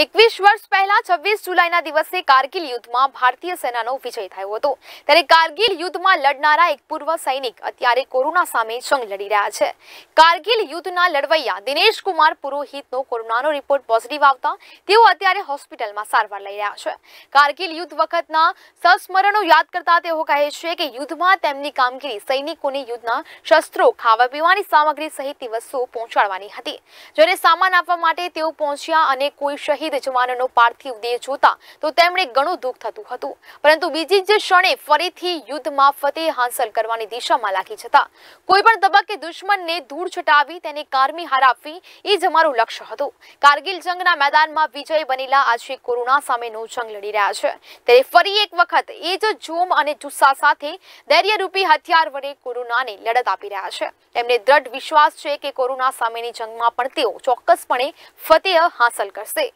21 વર્ષ પહેલા 26 જુલાઈના દિવસે કારગિલ યુદ્ધમાં ભારતીય સેનાનો વિજય થયો હતો ત્યારે કારગિલ યુદ્ધમાં લડનારા એક પૂર્વ સૈનિક અત્યારે કોરોના સામે સંગ લડી રહ્યા છે કારગિલ યુદ્ધના લડવૈયા દિનેશ કુમાર પુરોહિતનો કોરોનાનો રિપોર્ટ પોઝિટિવ આવતા તેઓ અત્યારે હોસ્પિટલમાં સારવાર લઈ રહ્યા છે કારગિલ યુદ્ધ વખતના સસ્મરણો યાદ કરતા તેઓ કહે છે કે યુદ્ધમાં તેમની કામગીરી સૈનિકોને યુદ્ધના શસ્ત્રો ખાવા પીવાની સામગ્રી સહિતની વસ્તુઓ પહોંચાડવાની હતી જ્યારે સામાન લાવવા માટે તેઓ પહોંચ્યા અને કોઈ શહીદ તે ચમાનનો પારથી ઉદે જોતા તો તેમને ગણો દુખ થતું હતું પરંતુ બીજી જ શણે ફરીથી યુદ્ધમાં ફતેહ હાંસલ કરવાની દિશામાં લાગી છતા કોઈ પણ પ્રકાર કે દુશ્મનને દૂર છટાવી તેને કાર્મી હરાફી એ જ અમારો લક્ષ્ય હતો કારગિલ جنگના મેદાનમાં વિજય બનીલા આજે કોરોના સામે નો જંગ લડી રહ્યા છે તે ફરી એક વખત એ જો ઝૂમ અને જુસ્સા સાથે દૈર્યરૂપી હથિયાર વડે કોરોનાને લડત આપી રહ્યા છે તેમને દ્રઢ વિશ્વાસ છે કે કોરોના સામેની જંગમાં પડતીઓ ચોકસપણે ફતેહ હાંસલ કરશે